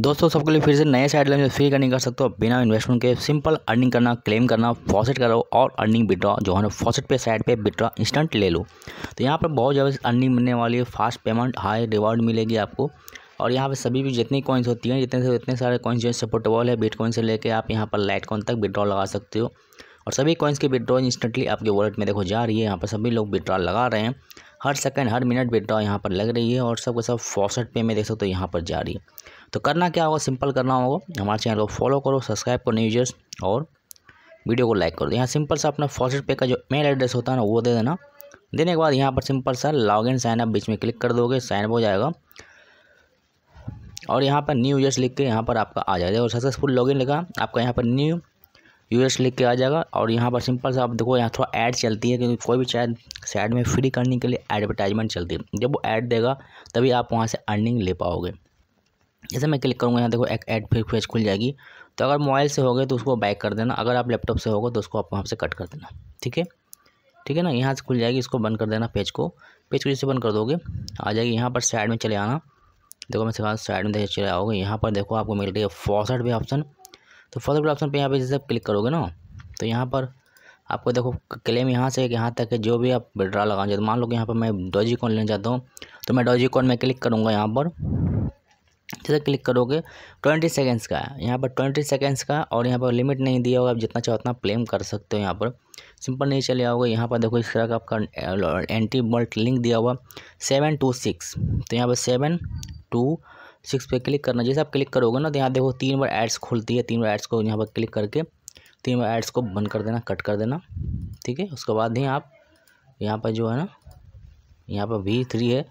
दोस्तों सबके लिए फिर से नए साइड लाइन फ्री अर्निंग कर सकते हो बिना इन्वेस्टमेंट के सिंपल अर्निंग करना क्लेम करना फॉसेट करो और अर्निंग विड्रॉ जो है ना फॉसेट पे साइड पे विड्रॉ इंस्टेंट ले लो तो यहाँ पर बहुत ज़्यादा अर्निंग मिलने वाली है फास्ट पेमेंट हाई रिवॉर्ड मिलेगी आपको और यहाँ पर सभी भी जितनी कॉइन्स होती हैं जितने से इतने सारे कॉइन्स जो है सपोर्टेबल है बिट से लेकर आप यहाँ पर लाइट कॉइन तक विड्रॉ लगा सकते हो और सभी कॉइन्स की विड्रॉ इंस्टेंटली आपके वॉलेट में देखो जा रही है यहाँ पर सभी लोग विड्रॉ लगा रहे हैं हर सेकंड हर मिनट विड्रॉ यहाँ पर लग रही है और सब का सब फॉसेट पे में देख सकते हो यहाँ पर जा रही है तो करना क्या होगा सिंपल करना होगा हमारे चैनल को फॉलो करो सब्सक्राइब करो न्यू यूजर्स और वीडियो को लाइक करो यहाँ सिंपल सा अपना फॉसेट पे का जो मेल एड्रेस होता है ना वो दे देना देने के बाद यहाँ पर सिंपल सा लॉग इन साइनअप बीच में क्लिक कर दोगे साइनअप हो जाएगा और यहाँ पर न्यू यूजर्स लिख के यहाँ पर आपका आ जाएगा और सक्सेसफुल लॉगिन लगा आपका यहाँ पर न्यू यूएस लिख के आ जाएगा और यहाँ पर सिंपल सा आप देखो यहाँ थोड़ा ऐड चलती है क्योंकि कोई भी शायद साइड में फ्री करने के लिए एडवर्टाइजमेंट चलती है जब वो ऐड देगा तभी आप वहाँ से अर्निंग ले पाओगे जैसे मैं क्लिक करूँगा यहाँ देखो एक ऐड फिर पेज खुल जाएगी तो अगर मोबाइल से हो गए तो उसको बैक कर देना अगर आप लैपटॉप से होगा तो उसको आप वहाँ से कट कर देना ठीक है ठीक है ना यहाँ से खुल जाएगी इसको बंद कर देना पेज को पेज को जैसे बंद कर दोगे आ जाएगी यहाँ पर साइड में चले आना देखो मैं सिखा साइड में देखिए चले आओगे यहाँ पर देखो आपको मिल रही है फॉसट भी ऑप्शन तो फर्स्ट वाले ऑप्शन पे यहाँ पे जैसे आप क्लिक करोगे ना तो यहाँ पर आपको देखो क्लेम यहाँ से यहाँ तक है जो भी आप विड्रा लगाना चाहते मान लो कि यहाँ पर मैं डॉजी कॉन लेना चाहता हूँ तो मैं डॉजी कॉन में क्लिक करूँगा यहाँ पर जैसे क्लिक करोगे ट्वेंटी सेकेंड्स का है यहाँ पर ट्वेंटी सेकेंड्स का और यहाँ पर लिमिट नहीं दिया होगा आप जितना चाहो उतना क्लेम कर सकते हो यहाँ पर सिंपल नहीं चले आओगे यहाँ पर देखो इस तरह का आपका एंटी बल्ट लिंक दिया हुआ सेवन टू सिक्स तो यहाँ पर सेवन टू सिक्स पे क्लिक करना जैसे आप क्लिक करोगे ना तो यहाँ देखो तीन बार एड्स खुलती है तीन बार एड्स को यहाँ पर क्लिक करके तीन बार एड्स को बंद कर देना कट कर देना ठीक है उसके बाद ही आप यहाँ पर जो है ना यहाँ पर वी थ्री है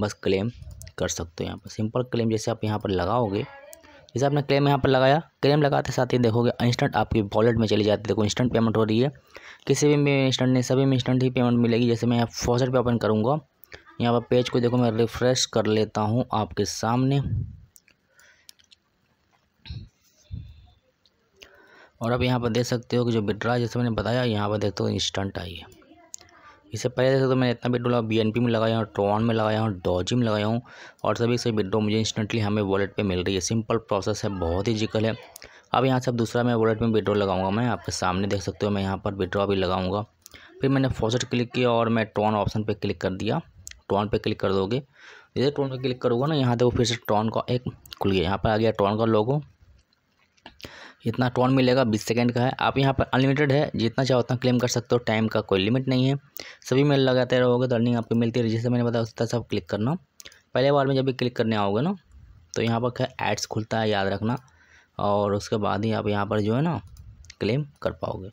बस क्लेम कर सकते हो यहाँ पर सिंपल क्लेम जैसे आप यहाँ पर लगाओगे जैसे आपने क्लेम यहाँ पर लगाया क्लेम लगाते साथ ही देखोगे इंस्टेंट आपकी वॉलेट में चली जाती है देखो इंस्टेंट पेमेंट हो रही है किसी भी में इंस्टेंट नहीं सभी में इंस्टेंट ही पेमेंट मिलेगी जैसे मैं यहाँ फॉसेट पे ओपन करूँगा यहाँ पर पेज को देखो मैं रिफ़्रेश कर लेता हूँ आपके सामने और अब यहाँ पर देख सकते हो कि जो विड्रा जैसे मैंने बताया यहाँ पर देखते हो इंस्टेंट आई है इससे पहले देखते तो मैंने इतना बिड्रो बी एन पी में लगाया हूँ ट्रॉन में लगाया हूँ डॉजी में लगाया हूँ और सभी से विड्रो मुझे इंस्टेंटली हमें वॉलेट पे मिल रही है सिंपल प्रोसेस है बहुत ही जिकल है अब यहाँ से अब दूसरा मैं वॉलेट में विड्रो लगाऊंगा मैं आपके सामने देख सकते हो मैं यहाँ पर बिड्रो अभी लगाऊँगा फिर मैंने फॉसेट क्लिक किया और मैं ट्रॉन ऑप्शन पर क्लिक कर दिया टॉन पे क्लिक कर दोगे जैसे टॉन पे क्लिक करोगे ना यहाँ देखो फिर से टॉन का एक खुल गया यहाँ पर आ गया टॉन का लोगो इतना टॉन मिलेगा बीस सेकेंड का है आप यहाँ पर अनलिमिटेड है जितना चाहो उतना क्लेम कर सकते हो टाइम का कोई लिमिट नहीं है सभी में लगाते रहोगे तो अर्निंग आपको मिलती है जैसे मैंने बताया उस तरह से क्लिक करना पहले बार में जब भी क्लिक करने आओगे ना तो यहाँ पर क्या एड्स खुलता है याद रखना और उसके बाद ही आप यहाँ पर जो है ना क्लेम कर पाओगे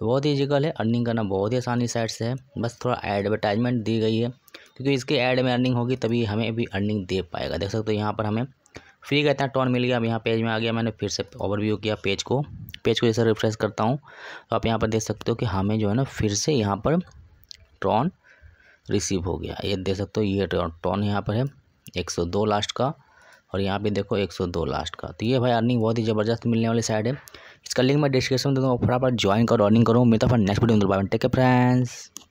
तो बहुत इजिकल है अर्निंग करना बहुत ही आसानी साइड से है बस थोड़ा एडवर्टाइजमेंट दी गई है क्योंकि इसके ऐड में अर्निंग होगी तभी हमें भी अर्निंग दे पाएगा देख सकते हो यहाँ पर हमें फ्री का इतना टॉन मिल गया अब यहाँ पेज में आ गया मैंने फिर से ओवरव्यू किया पेज को पेज को जैसे रिफ्रेश करता हूँ तो आप यहाँ पर देख सकते हो कि हमें जो है ना फिर से यहाँ पर टॉन रिसीव हो गया ये देख सकते हो ये टॉन यहाँ पर है 102 लास्ट का और यहाँ पे देखो 102 लास्ट का तो ये भाई अर्निंग बहुत ही ज़बरदस्त मिलने वाली साइड है इसका लिंक मैं डिस्क्रिप्शन में दे दूँगा फटाफट ज्वाइन करो रनिंग करो मिलता फिर नेक्स्ट वीडियो में फ्रेंड्स